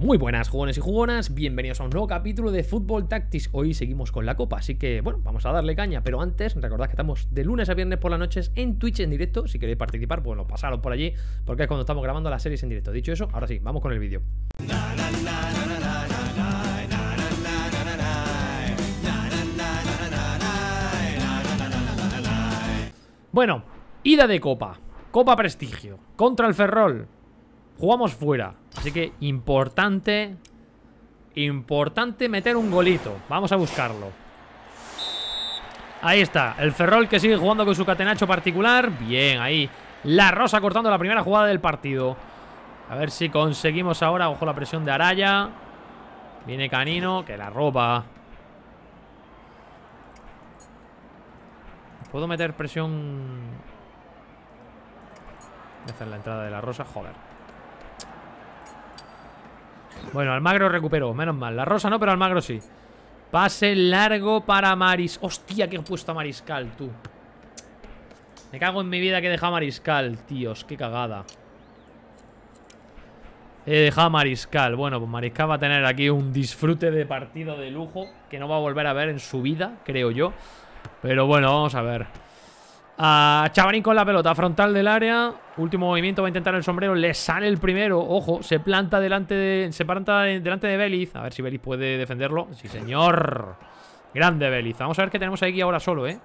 Muy buenas jugones y jugonas, bienvenidos a un nuevo capítulo de Fútbol Tactics. Hoy seguimos con la copa, así que bueno, vamos a darle caña. Pero antes, recordad que estamos de lunes a viernes por la noches en Twitch en directo. Si queréis participar, pues lo pasaros por allí, porque es cuando estamos grabando las series en directo. Dicho eso, ahora sí, vamos con el vídeo. Bueno, ida de copa, copa prestigio, contra el Ferrol. Jugamos fuera. Así que importante... Importante meter un golito. Vamos a buscarlo. Ahí está. El Ferrol que sigue jugando con su catenacho particular. Bien, ahí. La Rosa cortando la primera jugada del partido. A ver si conseguimos ahora. Ojo la presión de Araya. Viene Canino, que la roba. ¿Puedo meter presión? Voy a hacer la entrada de la Rosa. Joder. Bueno, Almagro recuperó, menos mal. La rosa no, pero Almagro sí. Pase largo para Maris. Hostia, que he puesto a Mariscal, tú. Me cago en mi vida que he dejado a Mariscal, tíos. Qué cagada. He dejado a Mariscal. Bueno, pues Mariscal va a tener aquí un disfrute de partido de lujo que no va a volver a ver en su vida, creo yo. Pero bueno, vamos a ver. A Chavarín con la pelota, frontal del área. Último movimiento, va a intentar el sombrero. Le sale el primero. Ojo, se planta delante de, se planta delante de Beliz. A ver si Beliz puede defenderlo. Sí, señor. Grande Beliz. Vamos a ver qué tenemos a ahora solo, ¿eh?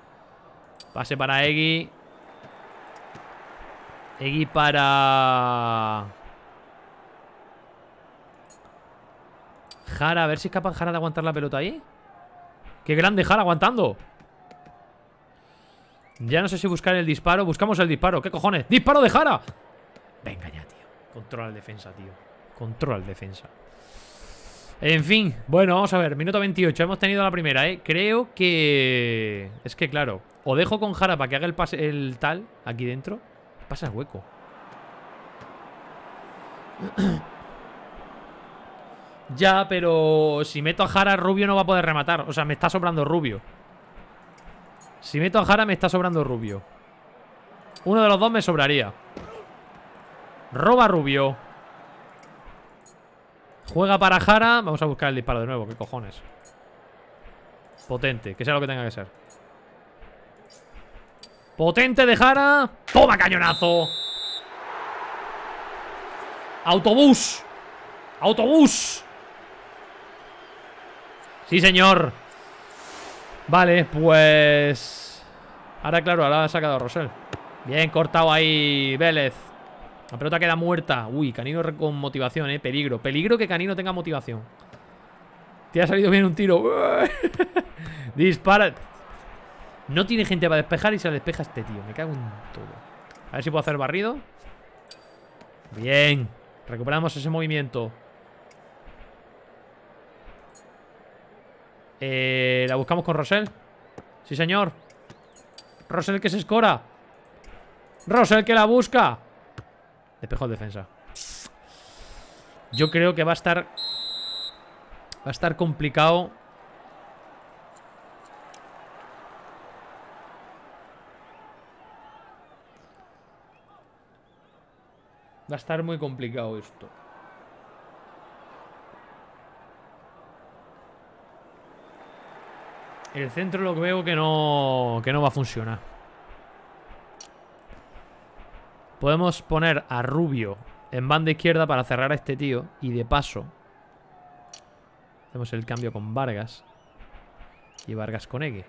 Pase para Egui. Egui para... Jara, a ver si es capaz Jara de aguantar la pelota ahí. ¡Qué grande Jara aguantando! Ya no sé si buscar el disparo. Buscamos el disparo. ¿Qué cojones? ¡Disparo de Jara! Venga ya, tío. Controla la defensa, tío. Controla el defensa. En fin, bueno, vamos a ver. Minuto 28. Hemos tenido la primera, ¿eh? Creo que... Es que, claro. O dejo con Jara para que haga el, pase, el tal aquí dentro. Pasa el hueco. ya, pero si meto a Jara, Rubio no va a poder rematar. O sea, me está sobrando Rubio. Si meto a Jara me está sobrando Rubio. Uno de los dos me sobraría. Roba Rubio. Juega para Jara. Vamos a buscar el disparo de nuevo. ¿Qué cojones? Potente. Que sea lo que tenga que ser. Potente de Jara. ¡Toma, cañonazo! ¡Autobús! ¡Autobús! ¡Sí, señor! Vale, pues... Ahora, claro, ahora ha sacado a Rosell. Bien cortado ahí Vélez. La pelota queda muerta. Uy, Canino con motivación, eh. Peligro. Peligro que Canino tenga motivación. Te ha salido bien un tiro. Dispara. No tiene gente para despejar y se la despeja este tío. Me cago en todo. A ver si puedo hacer barrido. Bien. Recuperamos ese movimiento. Eh, la buscamos con Rosel. Sí, señor. Rosel que se escora. Rosel que la busca. Despejo de defensa. Yo creo que va a estar... Va a estar complicado Va a estar muy complicado esto. El centro lo que veo que no, que no va a funcionar. Podemos poner a Rubio en banda izquierda para cerrar a este tío. Y de paso, hacemos el cambio con Vargas. Y Vargas con Ege.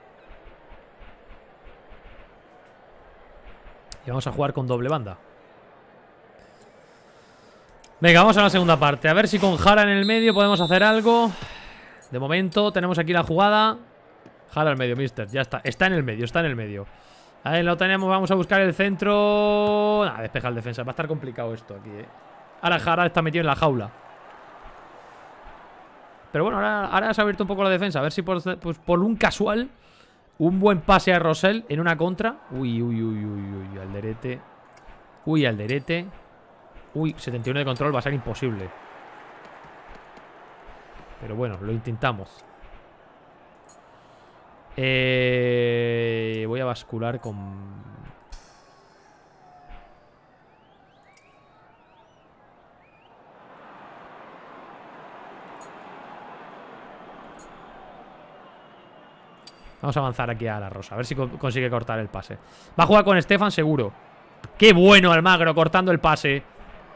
Y vamos a jugar con doble banda. Venga, vamos a la segunda parte. A ver si con Jara en el medio podemos hacer algo. De momento tenemos aquí la jugada. Jala al medio, mister. Ya está. Está en el medio, está en el medio. Ahí lo tenemos. Vamos a buscar el centro. Nada, despeja el defensa. Va a estar complicado esto aquí, eh. Ahora Jara está metido en la jaula. Pero bueno, ahora, ahora se ha abierto un poco la defensa. A ver si por, pues, un casual... Un buen pase a Rosell en una contra. Uy, uy, uy, uy, uy, Alderete. Uy, Alderete. Uy, 71 de control va a ser imposible. Pero bueno, lo intentamos. Eh, voy a bascular con... Vamos a avanzar aquí a la rosa. A ver si consigue cortar el pase. Va a jugar con Estefan seguro. ¡Qué bueno Almagro cortando el pase!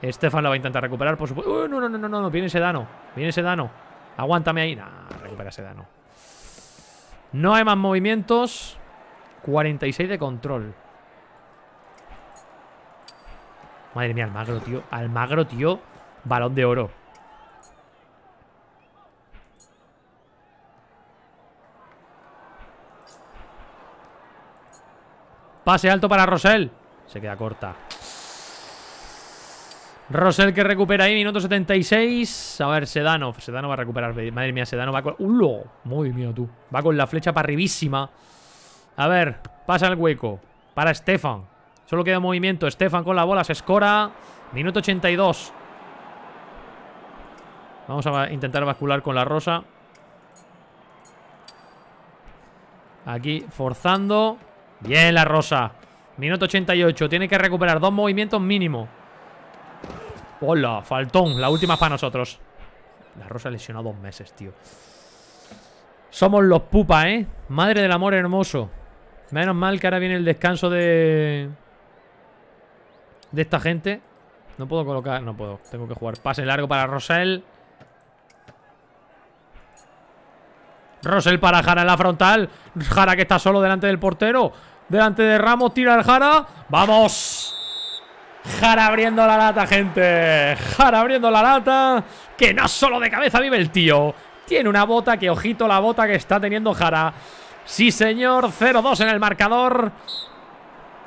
Estefan lo va a intentar recuperar, por supuesto. no, no, no, no, no. Viene Sedano. Viene Sedano. Aguántame ahí. Nah, recupera Sedano. No hay más movimientos. 46 de control. Madre mía, Almagro, tío. Almagro, tío. Balón de oro. Pase alto para Rosell. Se queda corta. Rosel que recupera ahí, minuto 76. A ver, Sedano. Sedano va a recuperar. Madre mía, Sedano va con... ¡Ulo! muy mío tú. Va con la flecha para arribísima. A ver, pasa el hueco. Para Stefan. Solo queda movimiento. Stefan con la bola, se escora. Minuto 82. Vamos a intentar bascular con la rosa. Aquí forzando. Bien la rosa. Minuto 88. Tiene que recuperar dos movimientos mínimo. Hola, faltón. La última para nosotros. La Rosa lesionó dos meses, tío. Somos los pupa, ¿eh? Madre del amor hermoso. Menos mal que ahora viene el descanso de... De esta gente. No puedo colocar... No puedo. Tengo que jugar pase largo para Rosel Rosel para Jara en la frontal. Jara que está solo delante del portero. Delante de Ramos. Tira el Jara. ¡Vamos! Jara abriendo la lata, gente. Jara abriendo la lata. Que no solo de cabeza vive el tío. Tiene una bota que, ojito, la bota que está teniendo Jara. Sí, señor. 0-2 en el marcador.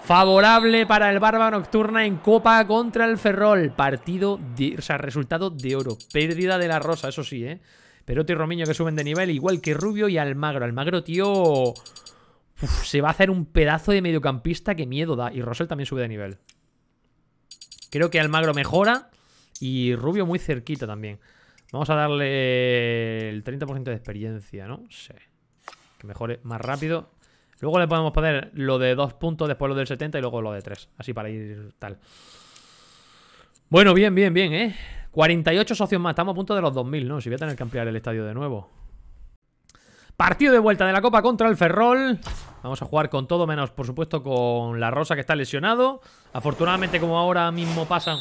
Favorable para el Barba Nocturna en Copa contra el Ferrol. Partido, de, o sea, resultado de oro. Pérdida de la Rosa, eso sí, ¿eh? perote y Romiño que suben de nivel, igual que Rubio y Almagro. Almagro, tío... se va a hacer un pedazo de mediocampista que miedo da. Y Rosel también sube de nivel. Creo que Almagro mejora y Rubio muy cerquita también. Vamos a darle el 30% de experiencia, ¿no? Sí. Que mejore más rápido. Luego le podemos poner lo de dos puntos, después lo del 70 y luego lo de tres, Así para ir tal. Bueno, bien, bien, bien, ¿eh? 48 socios más. Estamos a punto de los 2.000, ¿no? Si voy a tener que ampliar el estadio de nuevo. Partido de vuelta de la Copa contra el Ferrol. Vamos a jugar con todo menos, por supuesto, con la Rosa que está lesionado. Afortunadamente, como ahora mismo pasa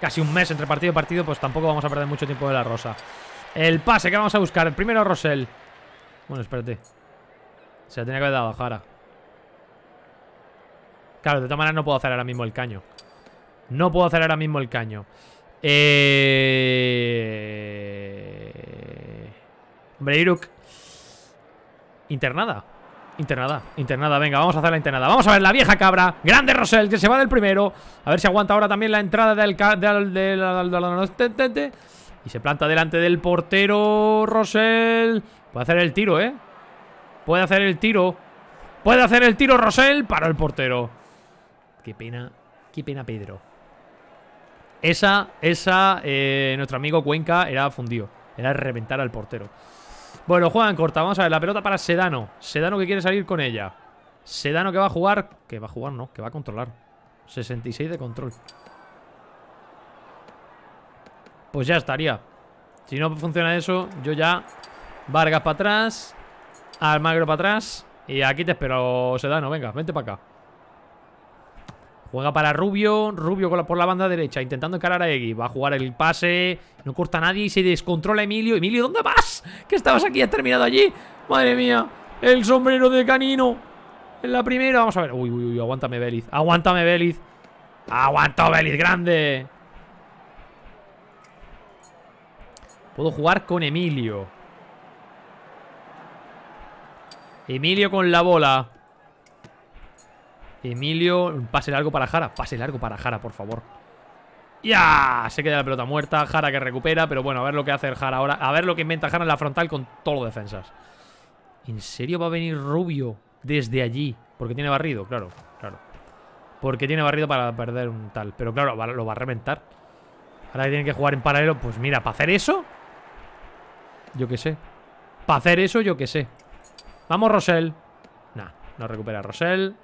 casi un mes entre partido y partido, pues tampoco vamos a perder mucho tiempo de la Rosa. El pase que vamos a buscar. El Primero Rosell. Bueno, espérate. Se la tenía que haber dado a Jara. Claro, de todas maneras no puedo hacer ahora mismo el caño. No puedo hacer ahora mismo el caño. Eh... Hombre, Iruk. Internada. Internada, internada, venga, vamos a hacer la internada Vamos a ver, la vieja cabra, grande Rosell Que se va del primero, a ver si aguanta ahora también La entrada del... del, del, y se planta delante del portero Rosell Puede hacer el tiro, ¿eh? Puede hacer el tiro Puede hacer el tiro Rosell para el portero Qué pena, qué pena Pedro Esa, esa, eh, nuestro amigo Cuenca era fundido Era reventar al portero bueno, juegan corta. Vamos a ver, la pelota para Sedano. Sedano que quiere salir con ella. Sedano que va a jugar... Que va a jugar, no. Que va a controlar. 66 de control. Pues ya estaría. Si no funciona eso, yo ya... Vargas para atrás. Almagro para atrás. Y aquí te espero, Sedano. Venga, vente para acá. Juega para Rubio, Rubio por la banda derecha, intentando encarar a Eggy. Va a jugar el pase, no corta a nadie y se descontrola Emilio. Emilio, ¿dónde vas? Que estabas aquí, has terminado allí. Madre mía, el sombrero de canino. En la primera, vamos a ver. Uy, uy, uy, aguántame Beliz, aguántame Beliz. Aguanta Beliz, grande. Puedo jugar con Emilio. Emilio con la bola. Emilio, pase largo para Jara. Pase largo para Jara, por favor. ¡Ya! Se queda la pelota muerta. Jara que recupera, pero bueno, a ver lo que hace el Jara ahora. A ver lo que inventa Jara en la frontal con todos los defensas. ¿En serio va a venir Rubio desde allí? Porque tiene barrido, claro, claro. Porque tiene barrido para perder un tal. Pero claro, lo va a reventar. Ahora que tienen que jugar en paralelo, pues mira, para hacer eso... Yo qué sé. Para hacer eso, yo qué sé. Vamos, Rosell. Nah, no recupera Rosell.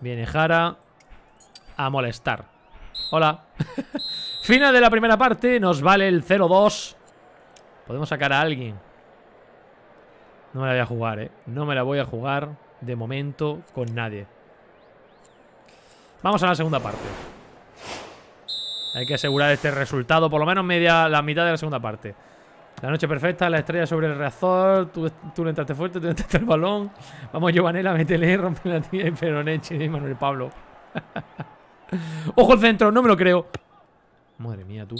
Viene Jara a molestar. Hola. Final de la primera parte. Nos vale el 0-2. Podemos sacar a alguien. No me la voy a jugar, ¿eh? No me la voy a jugar de momento con nadie. Vamos a la segunda parte. Hay que asegurar este resultado, por lo menos media, la mitad de la segunda parte. La noche perfecta, la estrella sobre el reactor. Tú, le entraste fuerte, tú le entraste el balón. Vamos, Giovanela, métele, rompe la tía y Peroneche y Manuel Pablo. ¡Ojo el centro! No me lo creo. Madre mía, tú.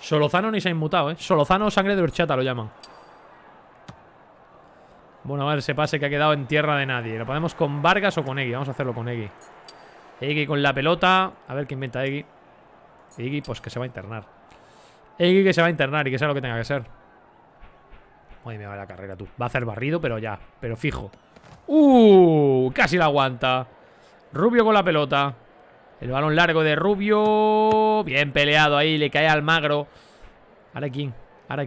Solozano ni se ha inmutado, ¿eh? Solozano sangre de horchata lo llaman. Bueno, a ver se pase que ha quedado en tierra de nadie. ¿Lo podemos con Vargas o con Eggy? Vamos a hacerlo con Eggy. Eggy con la pelota. A ver qué inventa Eggy. Eggy, pues que se va a internar. Eggy que se va a internar y que sea lo que tenga que ser me va la carrera, tú. Va a hacer barrido, pero ya. Pero fijo. ¡Uh! Casi la aguanta. Rubio con la pelota. El balón largo de Rubio. Bien peleado ahí. Le cae al magro. Ahora King. Ahora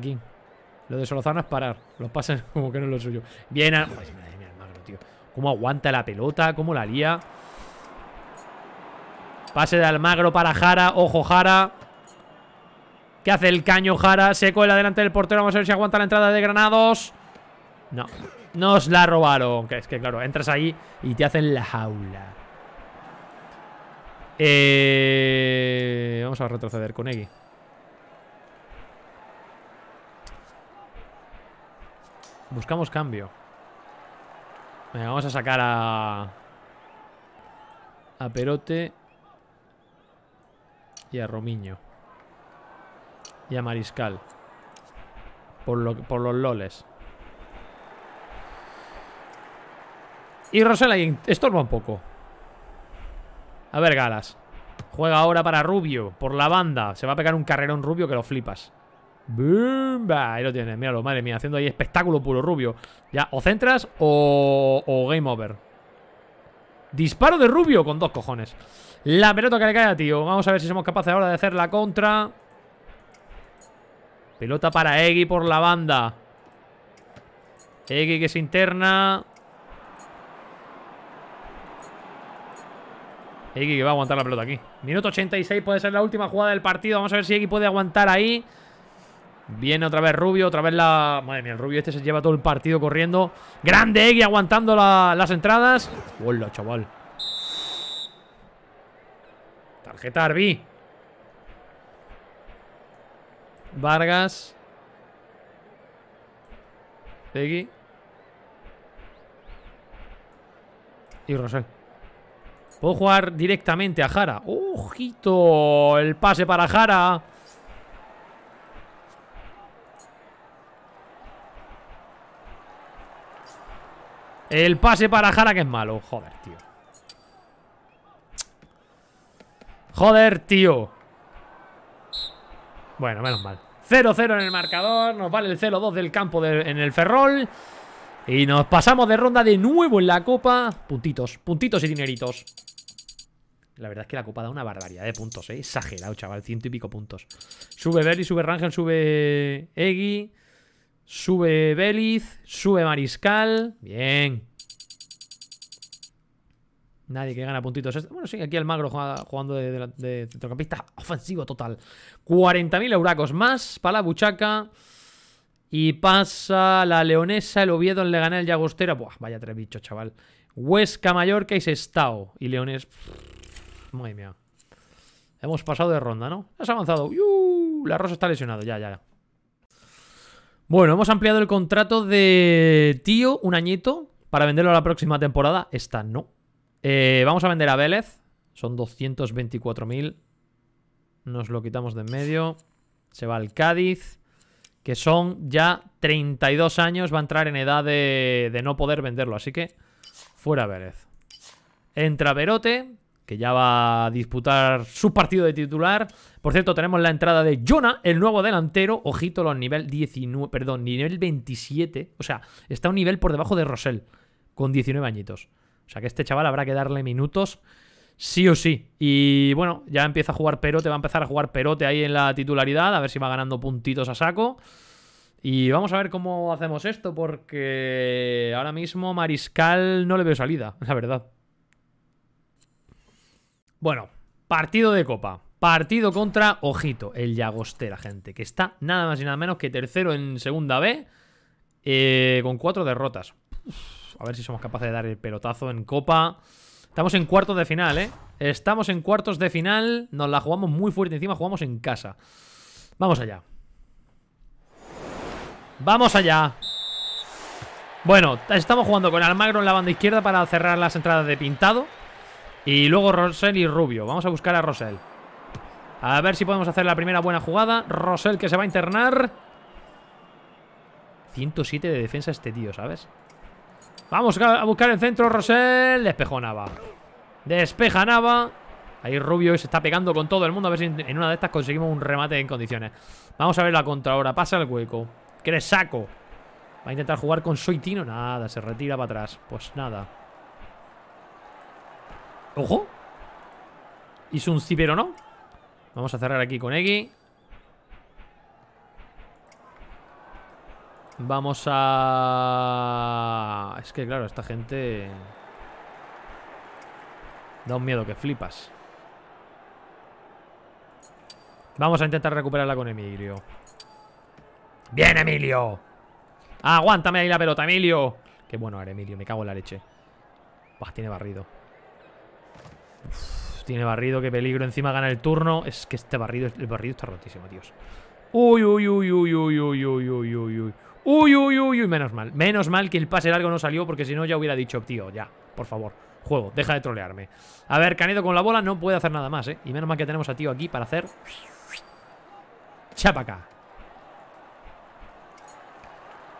Lo de Solozano es parar. Los pases como que no es lo suyo. Bien. madre tío. Cómo aguanta la pelota. Cómo la lía. Pase de Almagro para Jara. Ojo, Jara. ¿Qué hace el caño Jara? Se el delante del portero. Vamos a ver si aguanta la entrada de Granados. No. Nos la robaron. Que es que, claro, entras ahí y te hacen la jaula. Eh, vamos a retroceder con Eggy. Buscamos cambio. Venga, vamos a sacar a... A Perote. Y a Romiño y a Mariscal. Por, por los loles. Y Rosela estorba un poco. A ver, Galas. Juega ahora para Rubio, por la banda. Se va a pegar un carrerón Rubio que lo flipas. Ahí lo tienes, míralo, madre mía, haciendo ahí espectáculo puro Rubio. Ya, o centras o, o game over. Disparo de Rubio con dos cojones. La pelota que le cae tío. Vamos a ver si somos capaces ahora de hacer la contra. Pelota para Eggy por la banda. Eggy que se interna. Eggy que va a aguantar la pelota aquí. Minuto 86 puede ser la última jugada del partido. Vamos a ver si Eggy puede aguantar ahí. Viene otra vez Rubio, otra vez la... Madre mía, el Rubio este se lleva todo el partido corriendo. Grande Eggy aguantando las entradas. Hola, chaval. Tarjeta Arby Vargas. Peggy. Y Rosell. Puedo jugar directamente a Jara. ¡Ojito! El pase para Jara. El pase para Jara que es malo. Joder, tío. Joder, tío. Bueno, menos mal. 0-0 en el marcador. Nos vale el 0-2 del campo en el Ferrol. Y nos pasamos de ronda de nuevo en la Copa. Puntitos, puntitos y dineritos. La verdad es que la Copa da una barbaridad de puntos, ¿eh? Exagerado, chaval. Ciento y pico puntos. Sube Beliz, sube Rangel, sube Egi. Sube Beliz, sube Mariscal. Bien. Nadie que gana puntitos. Bueno, sí, aquí el Magro jugando de, centrocampista ofensivo total. 40.000 euracos más para la buchaca. Y pasa la Leonesa, el Oviedo, le gana el Llagostera. Buah, vaya tres chaval. Huesca, Mallorca y Sestao. Y Leones... Madre mía. Hemos pasado de ronda, ¿no? Has avanzado. ¡Uh! La Rosa está lesionado. Ya, ya, ya. Bueno, hemos ampliado el contrato de Tío un añito para venderlo a la próxima temporada. Esta no. Eh, vamos a vender a Vélez. Son 224.000. Nos lo quitamos de en medio. Se va al Cádiz. Que son ya 32 años. Va a entrar en edad de, no poder venderlo. Así que fuera Vélez. Entra verote Que ya va a disputar su partido de titular. Por cierto, tenemos la entrada de Jonah, el nuevo delantero. Ojito, los nivel 19, perdón, nivel 27. O sea, está un nivel por debajo de Rosell. Con 19 añitos. O sea que este chaval habrá que darle minutos sí o sí. Y bueno, ya empieza a jugar Perote, va a empezar a jugar Perote ahí en la titularidad, a ver si va ganando puntitos a saco. Y vamos a ver cómo hacemos esto, porque ahora mismo Mariscal no le veo salida, la verdad. Bueno, partido de copa. Partido contra, ojito, el la gente, que está nada más y nada menos que tercero en segunda B, eh, con cuatro derrotas. A ver si somos capaces de dar el pelotazo en Copa. Estamos en cuartos de final, ¿eh? Estamos en cuartos de final. Nos la jugamos muy fuerte. Encima jugamos en casa. Vamos allá. Vamos allá. Bueno, estamos jugando con Almagro en la banda izquierda para cerrar las entradas de pintado. Y luego Rosell y Rubio. Vamos a buscar a Rosell. A ver si podemos hacer la primera buena jugada. Rosell que se va a internar. 107 de defensa este tío, ¿sabes? Vamos a buscar el centro, Rosell. Despejó Nava. Despeja Nava. Ahí Rubio se está pegando con todo el mundo. A ver si en una de estas conseguimos un remate en condiciones. Vamos a ver la contra ahora. Pasa el hueco. Que le saco. Va a intentar jugar con Soitino. Nada, se retira para atrás. Pues nada. ¡Ojo! Hizo un cipero, ¿no? Vamos a cerrar aquí con Eggy. Vamos a... Es que claro, esta gente... Da un miedo que flipas. Vamos a intentar recuperarla con Emilio. ¡Bien, Emilio! ¡Aguántame ahí la pelota, Emilio! Qué bueno era Emilio, me cago en la leche. Bah, tiene barrido. tiene barrido, qué peligro. Encima gana el turno. Es que este barrido, el barrido está rotísimo, dios Uy, uy, uy, uy, uy, uy, uy, uy, uy. Uy, uy, uy, uy, menos mal. Menos mal que el pase largo no salió porque si no ya hubiera dicho, tío, ya, por favor. Juego, deja de trolearme. A ver, Canedo con la bola no puede hacer nada más, ¿eh? Y menos mal que tenemos a tío aquí para hacer... Chapaca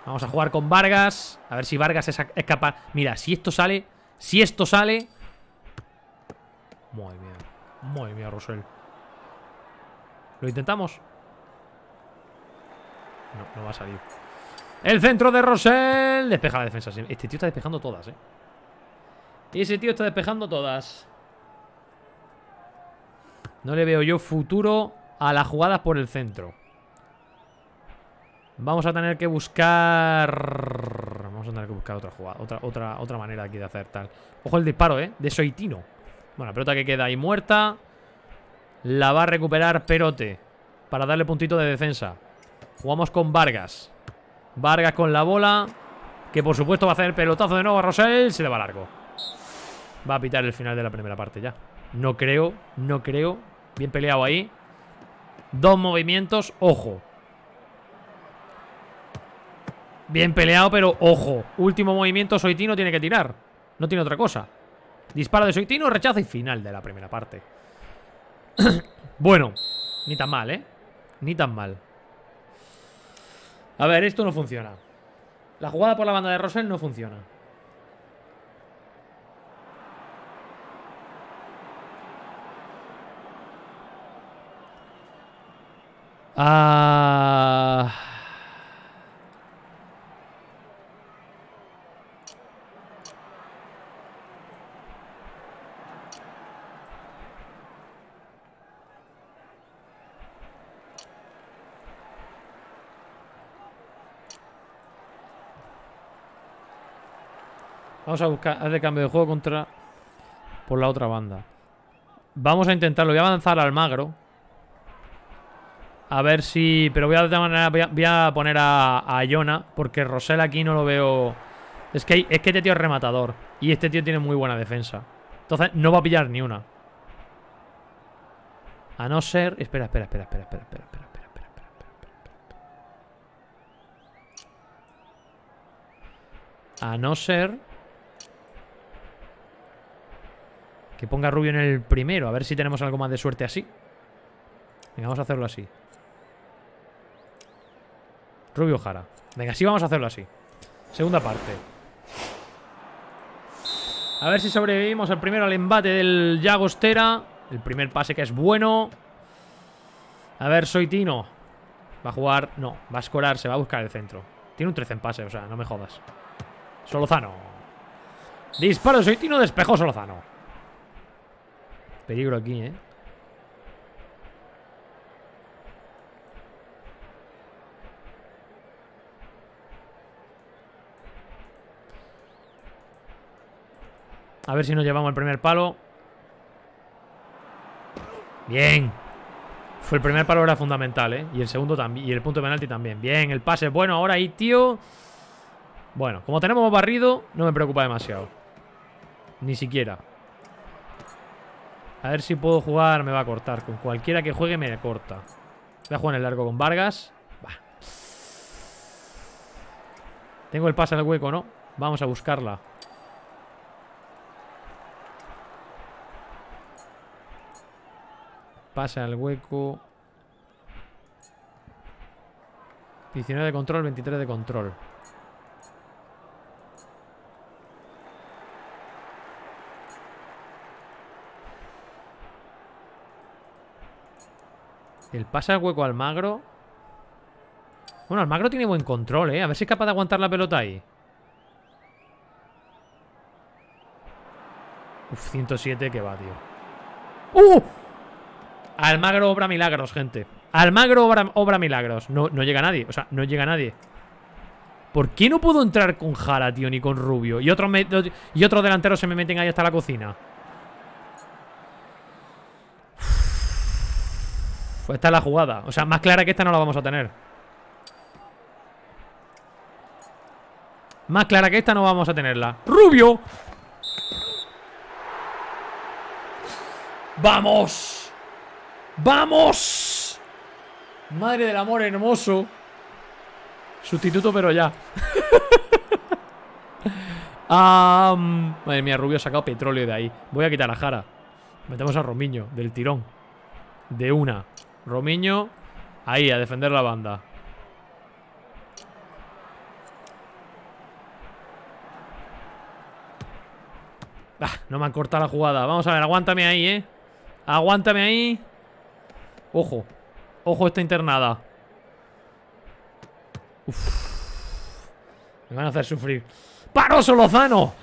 Vamos a jugar con Vargas. A ver si Vargas es, capaz... Mira, si esto sale... Si esto sale... Muy bien, muy bien Rosel. ¿Lo intentamos? No, no va a salir. El centro de Rosell. Despeja la defensa. Este tío está despejando todas, eh. Y ese tío está despejando todas. No le veo yo futuro a las jugadas por el centro. Vamos a tener que buscar... Vamos a tener que buscar otra jugada. Otra, otra, otra manera aquí de hacer tal. Ojo el disparo, ¿eh? De Soitino. Bueno, pelota que queda ahí muerta. La va a recuperar Perote. Para darle puntito de defensa. Jugamos con Vargas. Vargas con la bola. Que por supuesto va a hacer el pelotazo de nuevo a Rosell. Se le va largo. Va a pitar el final de la primera parte ya. No creo, no creo. Bien peleado ahí. Dos movimientos, ojo. Bien peleado, pero ojo. Último movimiento, Soitino tiene que tirar. No tiene otra cosa. Dispara de Soitino, rechazo y final de la primera parte. bueno, ni tan mal, ¿eh? Ni tan mal. A ver, esto no funciona. La jugada por la banda de Rosell no funciona. Ah... Vamos a buscar de cambio de juego contra... Por la otra banda. Vamos a intentarlo. Voy a avanzar al magro. A ver si... Pero voy a, de manera, voy a, poner a, a Porque Rosel aquí no lo veo... Es que, es que este tío es rematador. Y este tío tiene muy buena defensa. Entonces no va a pillar ni una. A no ser... Espera, espera, espera, espera, espera, espera. espera, espera, espera a no ser... Que ponga Rubio en el primero. A ver si tenemos algo más de suerte así. Venga, vamos a hacerlo así. Rubio Jara. Venga, sí vamos a hacerlo así. Segunda parte. A ver si sobrevivimos al primero al embate del Yagostera. El primer pase que es bueno. A ver, soy Tino. Va a jugar... No, va a escorar, se va a buscar el centro. Tiene un 13 en pase, o sea, no me jodas. Solozano. Disparo, soy Tino, despejo Solozano. Peligro aquí, ¿eh? A ver si nos llevamos el primer palo. Bien. Fue el primer palo era fundamental, ¿eh? Y el segundo también. Y el punto de penalti también. Bien, el pase. Bueno, ahora ahí, tío. Bueno, como tenemos barrido, no me preocupa demasiado. Ni siquiera. A ver si puedo jugar, me va a cortar. Con cualquiera que juegue me corta. Voy a jugar en el largo con Vargas. Tengo el pase al hueco, ¿no? Vamos a buscarla. Pasa al hueco. 19 de control, 23 de control. El pasa al hueco Almagro. Bueno, Almagro tiene buen control, ¿eh? A ver si es capaz de aguantar la pelota ahí. Uf, 107 que va, tío. ¡Uh! Almagro obra milagros, gente. Almagro obra, obra milagros. No, no, llega nadie. O sea, no llega nadie. ¿Por qué no puedo entrar con Jara, tío, ni con Rubio? Y otros, y otros delanteros se me meten ahí hasta la cocina. esta es la jugada. O sea, más clara que esta no la vamos a tener. Más clara que esta no vamos a tenerla. ¡Rubio! ¡Vamos! ¡Vamos! Madre del amor hermoso. Sustituto, pero ya. madre mía, Rubio ha sacado petróleo de ahí. Voy a quitar a Jara. Metemos a Romiño, del tirón. De una. Romiño. Ahí, a defender la banda. Ah, no me han cortado la jugada. Vamos a ver, aguántame ahí, ¿eh? Aguántame ahí. Ojo. Ojo esta internada. Uf. Me van a hacer sufrir. ¡Paro, Solozano!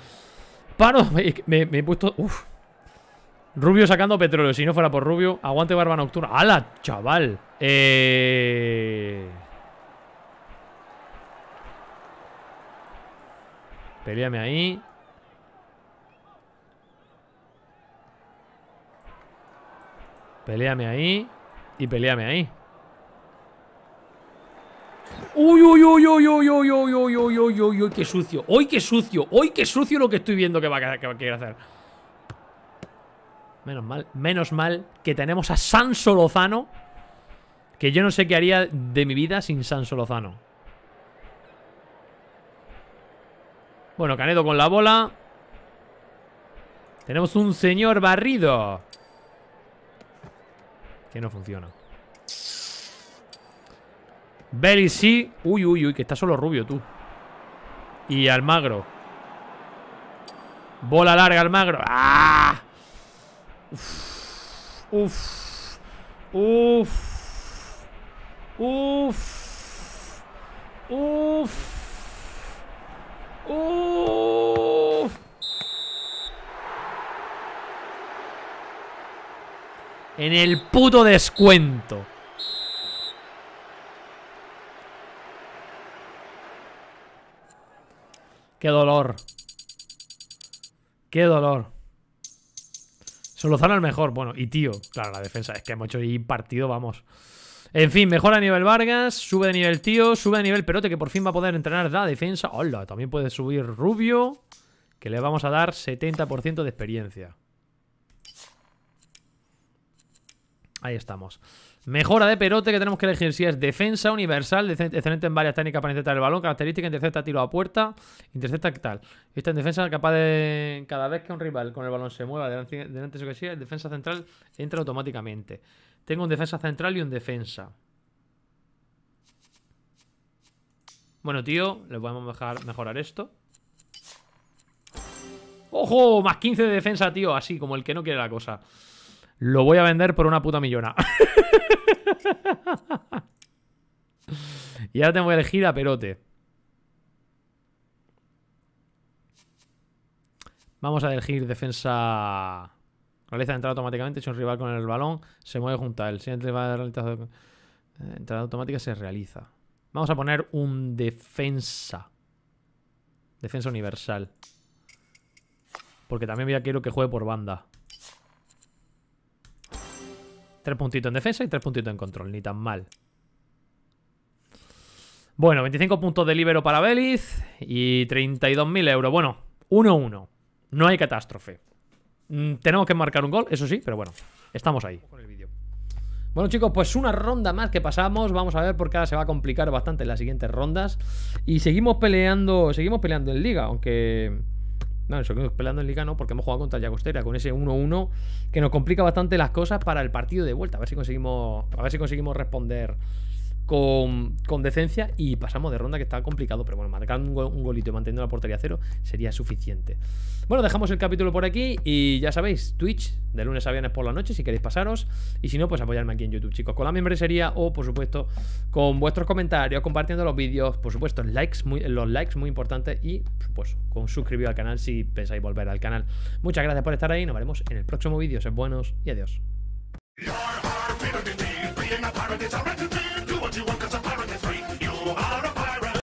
¡Paro! Me, me, me he puesto... Uf. Rubio sacando petróleo. Si no fuera por Rubio, aguante barba nocturna. ¡Hala, chaval! Eh... Peleame ahí. Peleame ahí. Y peleame ahí. Uy, uy, uy, uy, uy, uy, uy, uy, uy, uy, uy, qué sucio. Uy, qué sucio. Uy, qué sucio lo que estoy viendo que va a querer hacer. Menos mal, menos mal que tenemos a Sanso Lozano. Que yo no sé qué haría de mi vida sin Sanso Lozano. Bueno, Canedo con la bola. Tenemos un señor barrido. Que no funciona. sí. Uy, uy, uy, que está solo Rubio, tú. Y Almagro. Bola larga, Almagro. ¡Ah! Uf, uf, uf, uf, uf, En el puto descuento. Qué dolor. Qué dolor. Solozano al mejor. Bueno, y tío, claro, la defensa. Es que hemos hecho y partido, vamos. En fin, mejor a nivel Vargas, sube de nivel tío, sube de nivel Perote, que por fin va a poder entrenar la defensa. Hola, también puede subir Rubio, que le vamos a dar 70% de experiencia. Ahí estamos. Mejora de perote que tenemos que elegir si es defensa universal, excelente en varias técnicas para interceptar el balón, característica, intercepta tiro a puerta, intercepta tal. Esta en defensa capaz de, cada vez que un rival con el balón se mueva delante, delante de que sea, el defensa central entra automáticamente. Tengo un defensa central y un defensa. Bueno, tío, le podemos dejar mejorar esto. ¡Ojo! Más 15 de defensa, tío, así como el que no quiere la cosa. Lo voy a vender por una puta millona. y ahora tengo que elegir a Perote. Vamos a elegir defensa... Realiza entrada automáticamente, hecho un rival con el balón, se mueve junto a él. va eh, entrada automática se realiza. Vamos a poner un defensa. Defensa universal. Porque también a quiero que juegue por banda. Tres puntitos en defensa y tres puntitos en control. Ni tan mal. Bueno, 25 puntos de libero para Beliz y 32.000 euros. Bueno, 1-1. No hay catástrofe. Mm, tenemos que marcar un gol, eso sí, pero bueno, estamos ahí. Bueno chicos, pues una ronda más que pasamos Vamos a ver porque ahora se va a complicar bastante las siguientes rondas Y seguimos peleando Seguimos peleando en liga, aunque... No, eso que pelando en Liga no, porque hemos jugado contra Llagostera con ese 1-1 que nos complica bastante las cosas para el partido de vuelta. A ver si conseguimos, a ver si conseguimos responder con, decencia y pasamos de ronda, que está complicado, pero bueno, marcando un, golito y manteniendo la portería a cero sería suficiente. Bueno, dejamos el capítulo por aquí y ya sabéis, Twitch de lunes a viernes por la noche, si queréis pasaros, y si no, pues apoyarme aquí en YouTube, chicos, con la membresería o, por supuesto, con vuestros comentarios, compartiendo los vídeos, por supuesto, likes los likes muy importantes y, pues con suscribir al canal si pensáis volver al canal. Muchas gracias por estar ahí, nos veremos en el próximo vídeo, sed buenos y adiós.